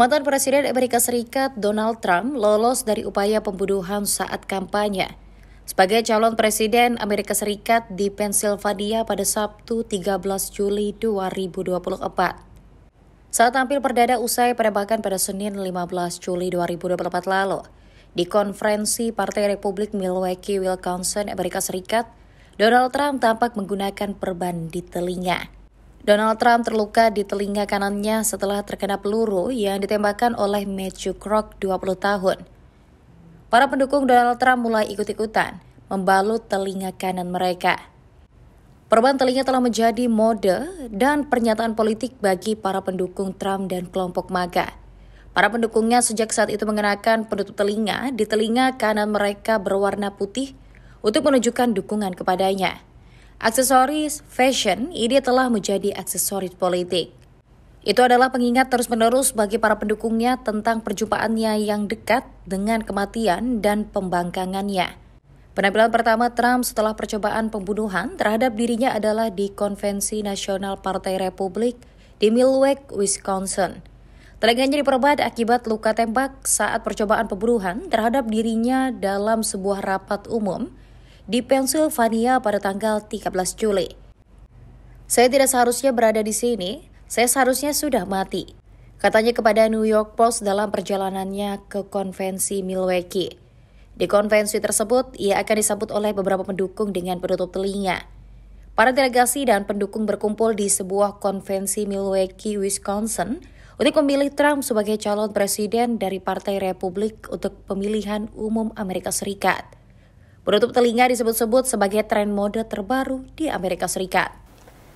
Mantan Presiden Amerika Serikat Donald Trump lolos dari upaya pembunuhan saat kampanye. Sebagai calon presiden Amerika Serikat di Pennsylvania pada Sabtu 13 Juli 2024. Saat tampil perdana usai penembakan pada Senin 15 Juli 2024 lalu, di konferensi Partai Republik Milwaukee, Wisconsin, Amerika Serikat, Donald Trump tampak menggunakan perban di telinga. Donald Trump terluka di telinga kanannya setelah terkena peluru yang ditembakkan oleh Matthew Crook 20 tahun. Para pendukung Donald Trump mulai ikut-ikutan membalut telinga kanan mereka. Perban telinga telah menjadi mode dan pernyataan politik bagi para pendukung Trump dan kelompok MAGA. Para pendukungnya sejak saat itu mengenakan penutup telinga di telinga kanan mereka berwarna putih untuk menunjukkan dukungan kepadanya aksesoris fashion ini telah menjadi aksesoris politik. Itu adalah pengingat terus-menerus bagi para pendukungnya tentang perjumpaannya yang dekat dengan kematian dan pembangkangannya. Penampilan pertama Trump setelah percobaan pembunuhan terhadap dirinya adalah di Konvensi Nasional Partai Republik di Milwaukee, Wisconsin. Telinganya diperbat akibat luka tembak saat percobaan pembunuhan terhadap dirinya dalam sebuah rapat umum di Pennsylvania pada tanggal 13 Juli. Saya tidak seharusnya berada di sini, saya seharusnya sudah mati, katanya kepada New York Post dalam perjalanannya ke konvensi Milwaukee. Di konvensi tersebut, ia akan disambut oleh beberapa pendukung dengan penutup telinga. Para delegasi dan pendukung berkumpul di sebuah konvensi Milwaukee, Wisconsin, untuk memilih Trump sebagai calon presiden dari Partai Republik untuk pemilihan umum Amerika Serikat. Penutup telinga disebut-sebut sebagai tren mode terbaru di Amerika Serikat.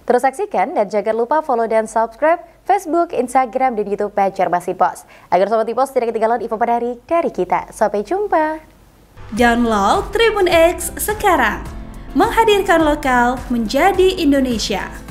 Terus saksikan dan jangan lupa follow dan subscribe Facebook, Instagram, dan Youtube Masih Post. Agar Sobat Tipos tidak ketinggalan info menarik dari kita. Sampai jumpa! Download Tribun X sekarang. Menghadirkan lokal menjadi Indonesia.